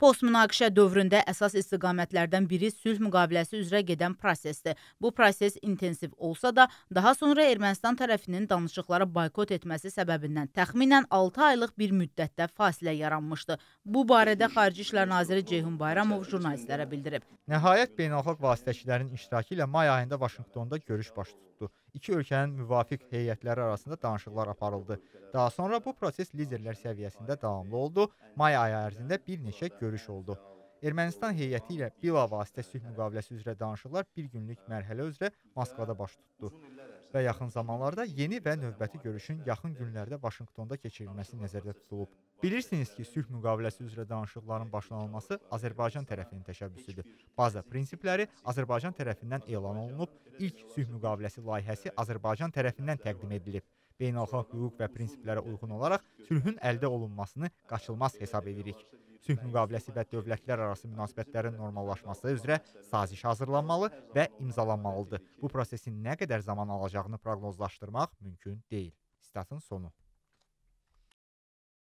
Postmünaqişə dövründə əsas istiqamətlərdən biri sülh müqaviləsi üzrə gedən prosesdir. Bu proses intensiv olsa da, daha sonra Ermənistan tərəfinin danışıqlara boykot etməsi səbəbindən təxminən 6 aylıq bir müddətdə fasilə yaranmışdı. Bu barədə Xarici İşlər naziri Ceyhun Bayramov jurnalistlərə bildirib. Nəhayət beynəlxalq vasitəçilərin iştirakı ilə may ayında Vaşinqtonda görüş baş tutdu iki ölkənin müvafiq heyətləri arasında danışıqlar aparıldı. Daha sonra bu proses liderlər səviyyəsində davamlı oldu. May ayı ərzində bir neçə görüş oldu. Ermənistan heyəti ilə bilavasitə sülh müqaviləsi üzrə danışıqlar bir günlük mərhələ üzrə Moskvada baş tutdu və yaxın zamanlarda yeni və növbəti görüşün yaxın günlərdə Vaşinqtonda keçirilməsi nəzərdə tutulub. Bilirsiniz ki, sülh müqaviləsi üzrə danışıqların başlanılması Azərbaycan tərəfinin təşəbbüsüdür. Baza prinsipləri Azərbaycan tərəfindən elan olunub, ilk sülh müqaviləsi layihəsi Azərbaycan tərəfindən təqdim edilib beynəlxalq hüquq və prinsiplərə uyğun olaraq sülhün əldə olunmasını qaçılmaz hesab edirik. Sülh müqaviləsi və dövlətlər arası münasibətlərin normallaşması üzrə saziş hazırlanmalı və imzalanmalıdır. Bu prosesin nə qədər zaman alacağını proqnozlaşdırmaq mümkün deyil. Sitatın sonu.